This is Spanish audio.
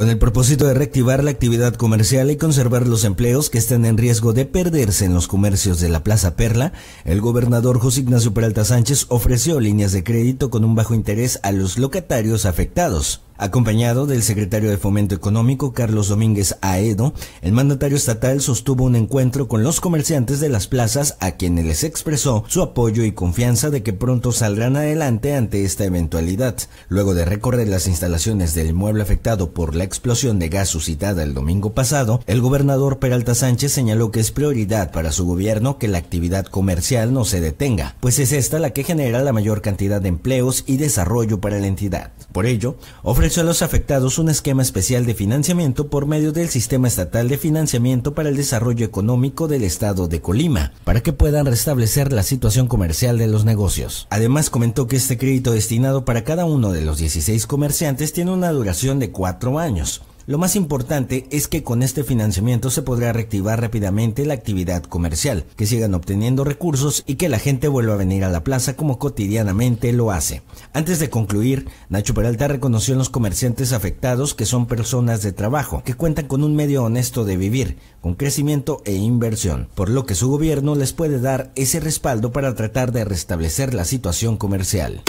con el propósito de reactivar la actividad comercial y conservar los empleos que están en riesgo de perderse en los comercios de la Plaza Perla, el gobernador José Ignacio Peralta Sánchez ofreció líneas de crédito con un bajo interés a los locatarios afectados. Acompañado del secretario de Fomento Económico, Carlos Domínguez Aedo, el mandatario estatal sostuvo un encuentro con los comerciantes de las plazas a quienes les expresó su apoyo y confianza de que pronto saldrán adelante ante esta eventualidad. Luego de recorrer las instalaciones del mueble afectado por la explosión de gas suscitada el domingo pasado, el gobernador Peralta Sánchez señaló que es prioridad para su gobierno que la actividad comercial no se detenga, pues es esta la que genera la mayor cantidad de empleos y desarrollo para la entidad. Por ello, ofrece a los afectados un esquema especial de financiamiento por medio del Sistema Estatal de Financiamiento para el Desarrollo Económico del Estado de Colima, para que puedan restablecer la situación comercial de los negocios. Además comentó que este crédito destinado para cada uno de los 16 comerciantes tiene una duración de cuatro años, lo más importante es que con este financiamiento se podrá reactivar rápidamente la actividad comercial, que sigan obteniendo recursos y que la gente vuelva a venir a la plaza como cotidianamente lo hace. Antes de concluir, Nacho Peralta reconoció a los comerciantes afectados que son personas de trabajo, que cuentan con un medio honesto de vivir, con crecimiento e inversión, por lo que su gobierno les puede dar ese respaldo para tratar de restablecer la situación comercial.